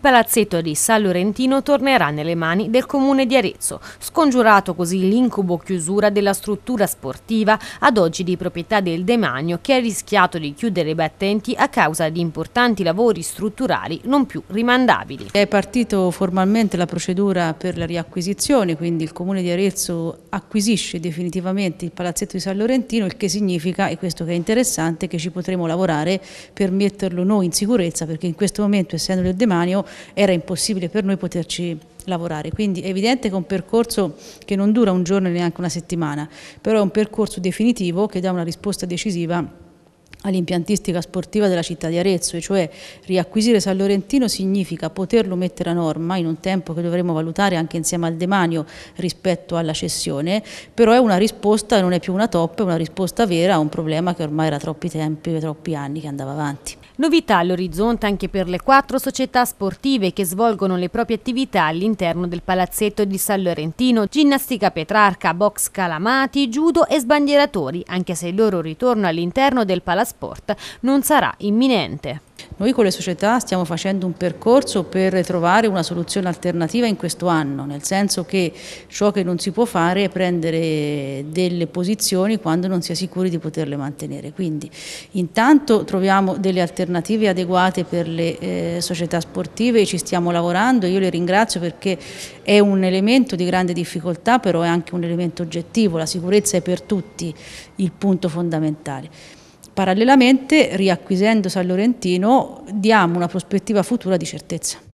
palazzetto di San Lorentino tornerà nelle mani del comune di Arezzo, scongiurato così l'incubo chiusura della struttura sportiva ad oggi di proprietà del demanio che ha rischiato di chiudere i battenti a causa di importanti lavori strutturali non più rimandabili. È partito formalmente la procedura per la riacquisizione, quindi il comune di Arezzo acquisisce definitivamente il palazzetto di San Lorentino, il che significa, e questo che è interessante, che ci potremo lavorare per metterlo noi in sicurezza perché in questo momento essendo del demanio era impossibile per noi poterci lavorare. Quindi è evidente che è un percorso che non dura un giorno e neanche una settimana, però è un percorso definitivo che dà una risposta decisiva all'impiantistica sportiva della città di Arezzo, e cioè riacquisire San Lorentino significa poterlo mettere a norma in un tempo che dovremo valutare anche insieme al demanio rispetto alla cessione, però è una risposta, non è più una toppa, è una risposta vera a un problema che ormai era troppi tempi, troppi anni che andava avanti. Novità all'orizzonte anche per le quattro società sportive che svolgono le proprie attività all'interno del palazzetto di San Lorentino, ginnastica Petrarca, box Calamati, judo e sbandieratori, anche se il loro ritorno all'interno del palasport non sarà imminente. Noi con le società stiamo facendo un percorso per trovare una soluzione alternativa in questo anno, nel senso che ciò che non si può fare è prendere delle posizioni quando non si è sicuri di poterle mantenere. Quindi intanto troviamo delle alternative adeguate per le eh, società sportive, ci stiamo lavorando, io le ringrazio perché è un elemento di grande difficoltà, però è anche un elemento oggettivo, la sicurezza è per tutti il punto fondamentale. Parallelamente, riacquisendo San Laurentino diamo una prospettiva futura di certezza.